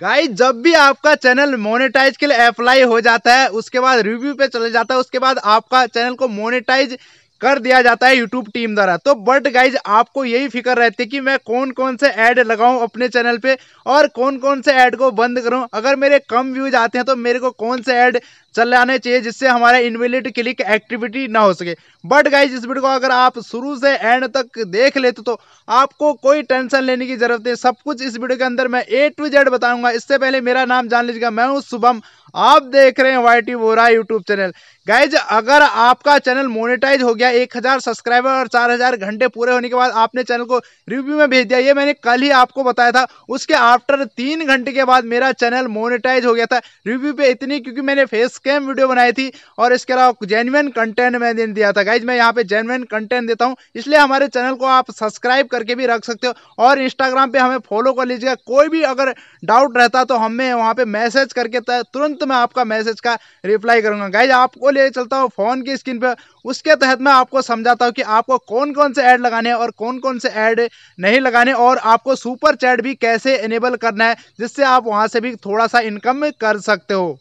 guys जब भी आपका चैनल मोनेटाइज के लिए अप्लाई हो जाता है उसके बाद रिव्यू पे चले जाता है उसके बाद आपका चैनल को मोनेटाइज कर दिया जाता है यूट्यूब टीम द्वारा तो बट गाइज आपको यही फिक्र रहती है कि मैं कौन कौन से ऐड लगाऊं अपने चैनल पे और कौन कौन से ऐड को बंद करूं अगर मेरे कम व्यूज आते हैं तो मेरे को कौन से ऐड चलाने चाहिए जिससे हमारे इनविलिड क्लिक एक्टिविटी ना हो सके बट गाइज इस वीडियो को अगर आप शुरू से एंड तक देख लेते तो आपको कोई टेंशन लेने की जरूरत नहीं सब कुछ इस वीडियो के अंदर मैं ए टू जेड बताऊंगा इससे पहले मेरा नाम जान लीजिएगा मैं हूँ शुभम आप देख रहे हैं Y T Vora YouTube channel guys अगर आपका चैनल मोनेटाइज हो गया एक हज़ार सब्सक्राइबर और चार हज़ार घंटे पूरे होने के बाद आपने चैनल को रिव्यू में भेज दिया ये मैंने कल ही आपको बताया था उसके आफ्टर तीन घंटे के बाद मेरा चैनल मोनेटाइज हो गया था रिव्यू पे इतनी क्योंकि मैंने फेस स्कैम वीडियो बनाई थी और इसके अलावा जेन्युन कंटेंट मैंने दिया था गाइज मैं यहाँ पे जेन्युन कंटेंट देता हूँ इसलिए हमारे चैनल को आप सब्सक्राइब करके भी रख सकते हो और इंस्टाग्राम पर हमें फॉलो कर लीजिएगा कोई भी अगर डाउट रहता तो हमें वहाँ पर मैसेज करके तुरंत मैं आपका मैसेज का रिप्लाई करूँगा गाइज आपको ले चलता हूँ फ़ोन की स्क्रीन पर उसके तहत मैं आपको समझाता हूँ कि आपको कौन कौन से ऐड लगाने हैं और कौन कौन से ऐड नहीं लगाने और आपको सुपर चैट भी कैसे इनेबल करना है जिससे आप वहाँ से भी थोड़ा सा इनकम कर सकते हो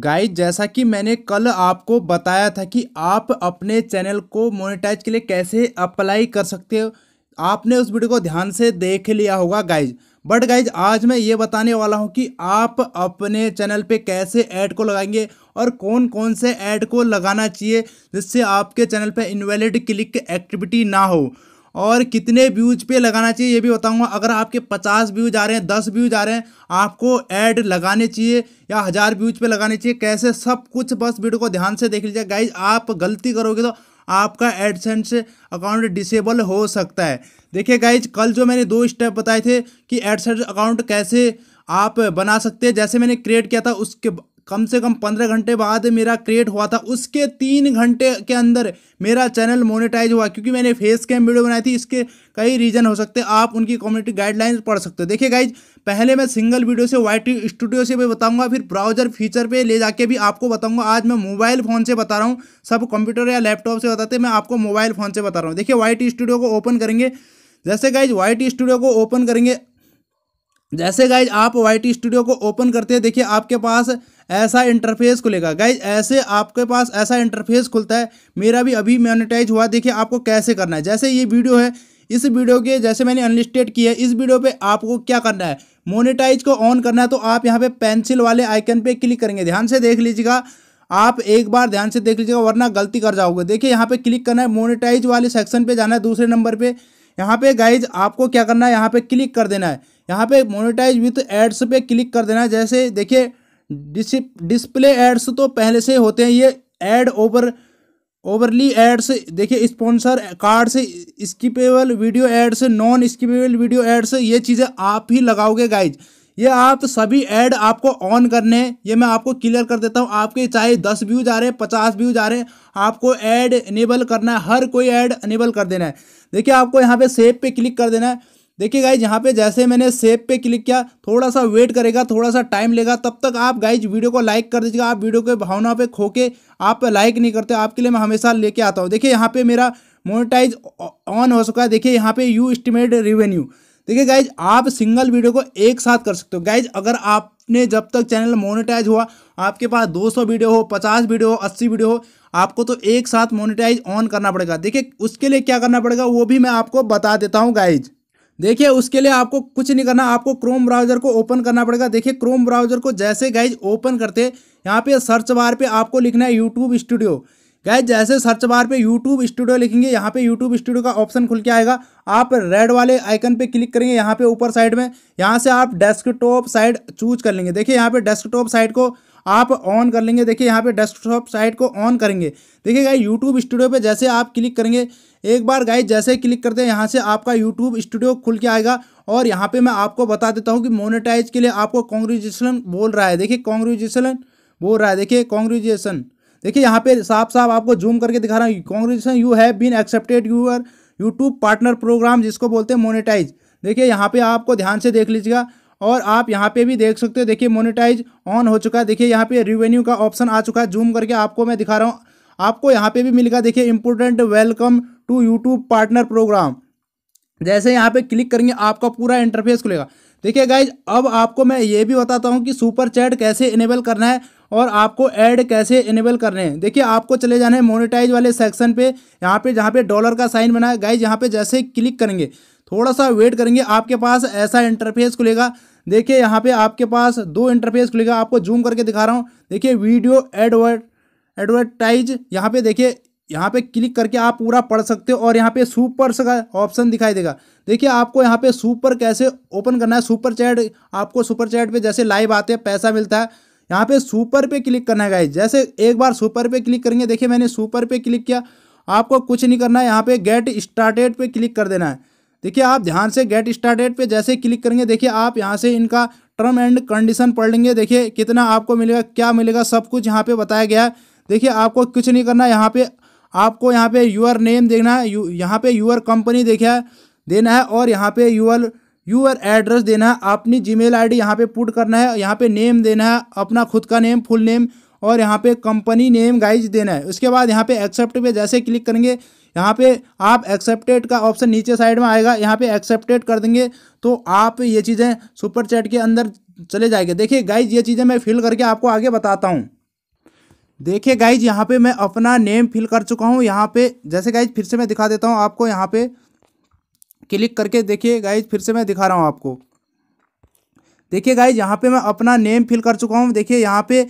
गाइज जैसा कि मैंने कल आपको बताया था कि आप अपने चैनल को मोनेटाइज के लिए कैसे अप्लाई कर सकते हो आपने उस वीडियो को ध्यान से देख लिया होगा गाइज बट गाइज आज मैं ये बताने वाला हूँ कि आप अपने चैनल पे कैसे ऐड को लगाएंगे और कौन कौन से ऐड को लगाना चाहिए जिससे आपके चैनल पे इनवैलिड क्लिक एक्टिविटी ना हो और कितने व्यूज पे लगाना चाहिए ये भी बताऊंगा अगर आपके पचास व्यूज आ रहे हैं दस व्यूज आ रहे हैं आपको ऐड लगाने चाहिए या हज़ार व्यूज पे लगाने चाहिए कैसे सब कुछ बस वीडियो को ध्यान से देख लीजिए गाइज आप गलती करोगे तो आपका एडसेंस अकाउंट डिसेबल हो सकता है देखिए गाइज कल जो मैंने दो स्टेप बताए थे कि एडसेंस अकाउंट कैसे आप बना सकते हैं जैसे मैंने क्रिएट किया था उसके कम से कम पंद्रह घंटे बाद मेरा क्रिएट हुआ था उसके तीन घंटे के अंदर मेरा चैनल मोनेटाइज हुआ क्योंकि मैंने फेस कैम वीडियो बनाई थी इसके कई रीज़न हो सकते हैं आप उनकी कम्युनिटी गाइडलाइंस पढ़ सकते हो देखिए गाइज पहले मैं सिंगल वीडियो से वाइट स्टूडियो से भी बताऊंगा फिर ब्राउजर फीचर पे ले जाके भी आपको बताऊंगा आज मैं मोबाइल फ़ोन से बता रहा हूँ सब कंप्यूटर या लैपटॉप से बताते मैं आपको मोबाइल फ़ोन से बता रहा हूँ देखिए वाइट स्टूडियो को ओपन करेंगे जैसे गाइज वाइट स्टूडियो को ओपन करेंगे जैसे गाइज आप वाइट स्टूडियो को ओपन करते हैं देखिए आपके पास ऐसा इंटरफेस खुलेगा गाइज ऐसे आपके पास ऐसा इंटरफेस खुलता है मेरा भी अभी मोनिटाइज हुआ देखिए आपको कैसे करना है जैसे ये वीडियो है इस वीडियो के जैसे मैंने अनलिस्टेड किया है इस वीडियो पे आपको क्या करना है मोनिटाइज को ऑन करना है तो आप यहाँ पे पेंसिल वाले आइकन पे क्लिक करेंगे ध्यान से देख लीजिएगा आप एक बार ध्यान से देख लीजिएगा वरना गलती कर जाओगे देखिए यहाँ पे क्लिक करना है मोनिटाइज वाले सेक्शन पे जाना है दूसरे नंबर पे यहाँ पे गाइज आपको क्या करना है यहाँ पे क्लिक कर देना है यहाँ पे मोनिटाइज विथ एड्स पे क्लिक कर देना है जैसे देखिए डिस्प्ले एड्स तो पहले से होते हैं ये एड ओवर ओवरली एड्स देखिए sponsor cards skippable video ads non skippable video ads ये चीज़ें आप ही लगाओगे गाइज ये आप सभी एड आपको ऑन करने हैं ये मैं आपको क्लियर कर देता हूँ आपके चाहे दस व्यूज आ रहे हैं पचास व्यूज आ रहे हैं आपको एड इनेबल करना है हर कोई ऐड इनेबल कर देना है देखिए आपको यहाँ पे सेव पे क्लिक कर देना है देखिए गाइज यहाँ पे जैसे मैंने सेव पे क्लिक किया थोड़ा सा वेट करेगा थोड़ा सा टाइम लेगा तब तक आप गाइज वीडियो को लाइक कर दीजिएगा आप वीडियो के भावना पे खोके आप लाइक नहीं करते आपके लिए मैं हमेशा लेके आता हूँ देखिए यहाँ पे मेरा मोनिटाइज ऑन हो चुका है देखिए यहाँ पे यू एस्टिमेट रिवेन्यू देखिए गाइज आप सिंगल वीडियो को एक साथ कर सकते हो गाइज अगर आपने जब तक चैनल मोनिटाइज हुआ आपके पास दो वीडियो हो पचास वीडियो हो अस्सी वीडियो हो आपको तो एक साथ मोनिटाइज ऑन करना पड़ेगा देखिए उसके लिए क्या करना पड़ेगा वो भी मैं आपको बता देता हूँ गाइज देखिए उसके लिए आपको कुछ नहीं करना आपको क्रोम ब्राउजर को ओपन करना पड़ेगा देखिए क्रोम ब्राउजर को जैसे गाइज ओपन करते यहाँ पे सर्च बार पे आपको लिखना है यूट्यूब स्टूडियो गाइज जैसे सर्च बार पे यूट्यूब स्टूडियो लिखेंगे यहाँ पे यूट्यूब स्टूडियो का ऑप्शन खुल के आएगा आप रेड वाले आइकन पे क्लिक करेंगे यहाँ पे ऊपर साइड में यहाँ से आप डेस्कटॉप साइड चूज कर लेंगे देखिए यहाँ पे डेस्कटॉप साइड को आप ऑन कर लेंगे देखिए यहाँ पे डेस्कटॉप साइट को ऑन करेंगे देखिए गाय यूट्यूब स्टूडियो पे जैसे आप क्लिक करेंगे एक बार गाय जैसे क्लिक करते हैं यहाँ से आपका यूट्यूब स्टूडियो खुल के आएगा और यहाँ पे मैं आपको बता देता हूँ कि मोनेटाइज के लिए आपको कॉन्ग्रेजुएसन बोल रहा है देखिए कॉन्ग्रेजुएसन बोल रहा है देखिए कॉन्ग्रेचुलेसन देखिए यहाँ पे साफ साफ आपको जूम करके दिखा रहा हूँ congratulations you have been accepted your YouTube partner program जिसको बोलते हैं मोनेटाइज देखिए यहाँ पे आपको ध्यान से देख लीजिएगा और आप यहाँ पे भी देख सकते हो देखिए मोनेटाइज ऑन हो चुका है देखिए यहाँ पे रिवेन्यू का ऑप्शन आ चुका है जूम करके आपको मैं दिखा रहा हूँ आपको यहाँ पे भी मिलेगा देखिए important welcome to YouTube partner program जैसे यहाँ पे क्लिक करेंगे आपका पूरा इंटरफेस खुलेगा देखिए गाइज अब आपको मैं ये भी बताता हूँ कि सुपर चैट कैसे इनेबल करना है और आपको ऐड कैसे इनेबल करने हैं देखिए आपको चले जाना है मोनेटाइज वाले सेक्शन पे यहाँ पे जहाँ पे डॉलर का साइन बना है गाइज यहाँ पे जैसे क्लिक करेंगे थोड़ा सा वेट करेंगे आपके पास ऐसा इंटरफेस खुलेगा देखिए यहाँ पे आपके पास दो इंटरफेस खुलेगा आपको जूम करके दिखा रहा हूँ देखिए वीडियो एडवर्ट एडवर्टाइज यहाँ पे देखिए यहाँ पे क्लिक करके आप पूरा पढ़ सकते हो और यहाँ पे सुपर का ऑप्शन दिखाई देगा देखिए आपको यहाँ पे सुपर कैसे ओपन करना है सुपर चैट आपको सुपर चैट पे जैसे लाइव आते हैं पैसा मिलता है यहाँ पे सुपर पे क्लिक करना है गाइज जैसे एक बार सुपर पे क्लिक करेंगे देखिए मैंने सुपर पे क्लिक किया आपको कुछ नहीं करना है यहाँ पे गेट स्टार्टेड पे क्लिक कर देना है देखिए आप ध्यान से गेट स्टार्टेड पे जैसे क्लिक करेंगे देखिए आप यहाँ से इनका टर्म एंड कंडीशन पढ़ लेंगे देखिए कितना आपको मिलेगा क्या मिलेगा सब कुछ यहाँ पे बताया गया है देखिए आपको कुछ नहीं करना यहाँ पे आपको यहाँ पे यूअर नेम देखना है यू यहाँ पे यूअर कंपनी देखा है देना है और यहाँ पे यूअर यूअर एड्रेस देना है अपनी आई डी यहाँ पे पुट करना है यहाँ पे नेम देना है अपना खुद का नेम फुल नेम और यहाँ पे कंपनी नेम गाइज देना है उसके बाद यहाँ पे एक्सेप्ट पे जैसे क्लिक करेंगे यहाँ पे आप एक्सेप्टेड का ऑप्शन नीचे साइड में आएगा यहाँ पे एक्सेप्टेड कर देंगे तो आप ये चीज़ें सुपर चैट के अंदर चले जाएंगे देखिए गाइज ये चीज़ें मैं फिल करके आपको आगे बताता हूँ देखिए गाइज यहाँ पे मैं अपना नेम फिल कर चुका हूँ यहाँ पे जैसे गाइज फिर से मैं दिखा देता हूँ आपको यहाँ पे क्लिक करके देखिए गाइज फिर से मैं दिखा रहा हूँ आपको देखिए गाइज यहाँ पे मैं अपना नेम फिल कर चुका हूँ देखिए यहाँ पे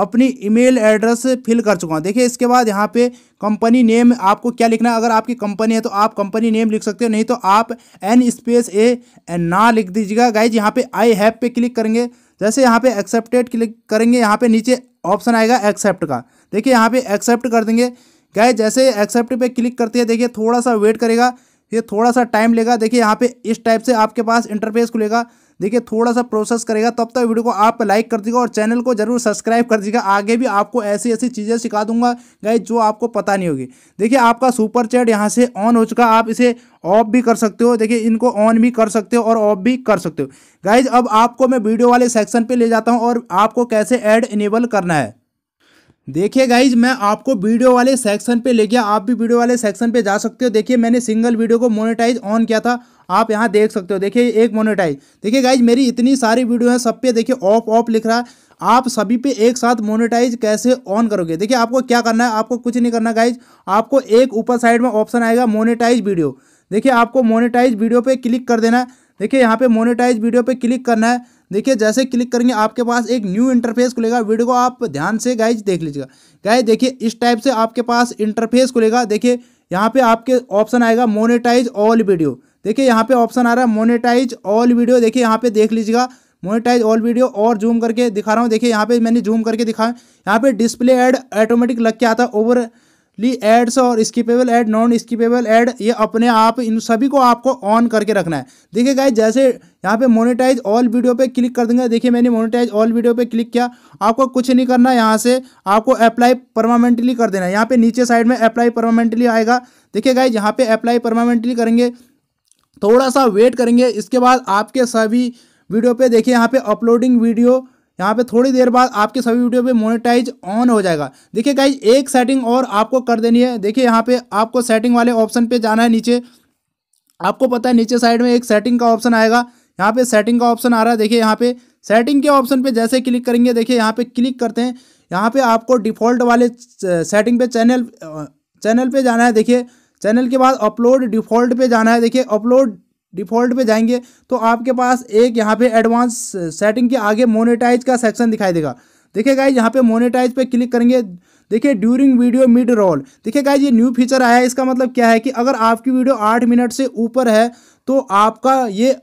अपनी ईमेल एड्रेस फिल कर चुका हूँ देखिए इसके बाद यहाँ पे कंपनी नेम आपको क्या लिखना है अगर आपकी कंपनी है तो आप कंपनी नेम लिख सकते हो नहीं तो आप एन स्पेस ए एन ना लिख दीजिएगा गाइज यहाँ पे आई हैव पे क्लिक करेंगे जैसे यहाँ पे एक्सेप्टेड क्लिक करेंगे यहाँ पे नीचे ऑप्शन आएगा एक्सेप्ट का देखिए यहाँ पे एक्सेप्ट कर देंगे गाय जैसे एक्सेप्ट पे क्लिक करते हैं देखिए थोड़ा सा वेट करेगा ये थोड़ा सा टाइम लेगा देखिए यहाँ पे इस टाइप से आपके पास इंटरफेस खुलेगा देखिए थोड़ा सा प्रोसेस करेगा तब तक तो वीडियो को आप लाइक कर दीजिएगा और चैनल को जरूर सब्सक्राइब कर दीजिएगा आगे भी आपको ऐसी ऐसी चीज़ें सिखा दूंगा गाइज जो आपको पता नहीं होगी देखिए आपका सुपर चैट यहाँ से ऑन हो चुका आप इसे ऑफ भी कर सकते हो देखिए इनको ऑन भी कर सकते हो और ऑफ भी कर सकते हो गाइज अब आपको मैं वीडियो वाले सेक्शन पर ले जाता हूँ और आपको कैसे ऐड इनेबल करना है देखिए गाइज मैं आपको वीडियो वाले सेक्शन पे ले गया आप भी वीडियो वाले सेक्शन पे जा सकते हो देखिए मैंने सिंगल वीडियो को मोनेटाइज ऑन किया था आप यहाँ देख सकते हो देखिए एक मोनेटाइज देखिए गाइज मेरी इतनी सारी वीडियो है सब पे देखिए ऑफ ऑफ लिख रहा है आप सभी पे एक साथ मोनेटाइज कैसे ऑन करोगे देखिए आपको क्या करना है आपको कुछ नहीं करना गाइज आपको एक ऊपर साइड में ऑप्शन आएगा मोनेटाइज वीडियो देखिए आपको मोनेटाइज वीडियो पे क्लिक कर देना है देखिए यहाँ पे मोनेटाइज वीडियो पे क्लिक करना है देखिए जैसे क्लिक करेंगे आपके पास एक न्यू इंटरफेस खुलेगा वीडियो को आप ध्यान से गाइज देख लीजिएगा गाइज देखिए इस टाइप से आपके पास इंटरफेस खुलेगा देखिए यहाँ पे आपके ऑप्शन आएगा मोनेटाइज ऑल वीडियो देखिए यहाँ पे ऑप्शन आ रहा है मोनेटाइज ऑल वीडियो देखिए यहाँ पे देख लीजिएगा मोनेटाइज ऑल वीडियो और जूम करके दिखा रहा हूँ देखिए यहाँ पे मैंने जूम करके दिखाया यहाँ पे डिस्प्ले एड ऑटोमेटिक लग के आता है ओवरली एड्स और skippable ad non skippable ad ये अपने आप इन सभी को आपको ऑन करके रखना है देखिए गाय जैसे यहाँ पे मोनेटाइज ऑल वीडियो पे क्लिक कर देंगे देखिए मैंने मोनेटाइज ऑल वीडियो पे क्लिक किया आपको कुछ नहीं करना यहाँ से आपको अप्लाई परमानेंटली कर देना है यहाँ पे नीचे साइड में अप्लाई परमानेंटली आएगा देखिए गाय यहाँ पे अप्लाई परमानेंटली करेंगे थोड़ा सा वेट करेंगे इसके बाद आपके सभी वीडियो पे देखिए यहाँ पे अपलोडिंग वीडियो यहाँ पे थोड़ी देर बाद आपके सभी वीडियो पे मोनेटाइज ऑन हो जाएगा देखिए गाइज एक सेटिंग और आपको कर देनी है देखिए यहाँ पे आपको सेटिंग वाले ऑप्शन पे जाना है नीचे आपको पता है नीचे साइड में एक सेटिंग का ऑप्शन आएगा यहाँ पे सेटिंग का ऑप्शन आ रहा है देखिए यहाँ पे सेटिंग के ऑप्शन पे जैसे क्लिक करेंगे देखिए यहाँ पे क्लिक करते हैं यहाँ पे आपको डिफ़ॉल्ट वाले सेटिंग पे चैनल चैनल पे जाना है देखिए चैनल के बाद अपलोड डिफ़ॉल्ट पे जाना है देखिए अपलोड डिफ़ॉल्ट पे जाएंगे तो आपके पास एक यहाँ पे एडवांस सेटिंग के आगे मोनेटाइज का सेक्शन दिखाई देगा देखिए गाइज यहाँ पे मोनेटाइज पे क्लिक करेंगे देखिए ड्यूरिंग वीडियो मिड रोल देखिए गाइज ये न्यू फीचर आया है इसका मतलब क्या है कि अगर आपकी वीडियो आठ मिनट से ऊपर है तो आपका ये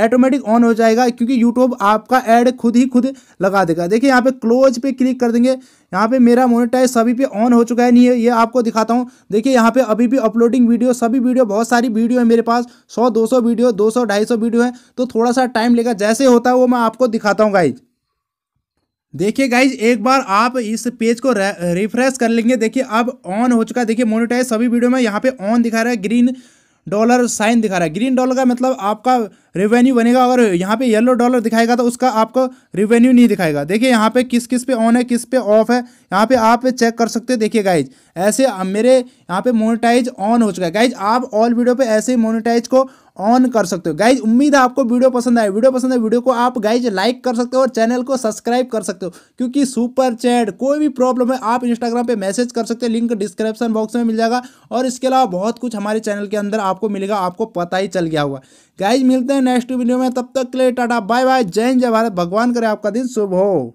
ऑटोमेटिक ऑन हो जाएगा क्योंकि यूट्यूब आपका एड खुद ही खुद लगा देगा देखिए यहाँ पे क्लोज पे क्लिक कर देंगे यहाँ पे मेरा मोनेटाइज सभी पे ऑन हो चुका है नहीं है ये आपको दिखाता हूँ देखिए यहाँ पे अभी भी अपलोडिंग वीडियो सभी वीडियो बहुत सारी वीडियो है मेरे पास 100 200 वीडियो 200 250 वीडियो है तो थोड़ा सा टाइम लेगा जैसे होता है वो मैं आपको दिखाता हूँ गाइज देखिए गाइज एक बार आप इस पेज को रिफ्रेश कर लेंगे देखिए अब ऑन हो चुका है देखिए मोनिटाइज सभी वीडियो में यहाँ पे ऑन दिखा रहा है ग्रीन डॉलर साइन दिखा रहा है ग्रीन डॉलर का मतलब आपका रेवेन्यू बनेगा अगर यहाँ पे येलो डॉलर दिखाएगा तो उसका आपको रेवेन्यू नहीं दिखाएगा देखिए यहाँ पे किस किस पे ऑन है किस पे ऑफ है यहाँ पे आप चेक कर सकते हैं देखिए गाइज ऐसे मेरे यहाँ पे मोनेटाइज ऑन हो चुका है गाइज आप ऑल वीडियो पे ऐसे ही मोनेटाइज को ऑन कर सकते हो गाइज उम्मीद है आपको वीडियो पसंद आए वीडियो पसंद है वीडियो को आप गाइज लाइक कर सकते हो और चैनल को सब्सक्राइब कर सकते हो क्योंकि सुपर चैट कोई भी प्रॉब्लम है आप इंस्टाग्राम पे मैसेज कर सकते हो लिंक डिस्क्रिप्शन बॉक्स में मिल जाएगा और इसके अलावा बहुत कुछ हमारे चैनल के अंदर आपको मिलेगा आपको पता ही चल गया हुआ गाइज मिलते हैं नेक्स्ट वीडियो में तब तक के लिए टाटा बाय बाय जय जय भारत भगवान करे आपका दिन शुभ हो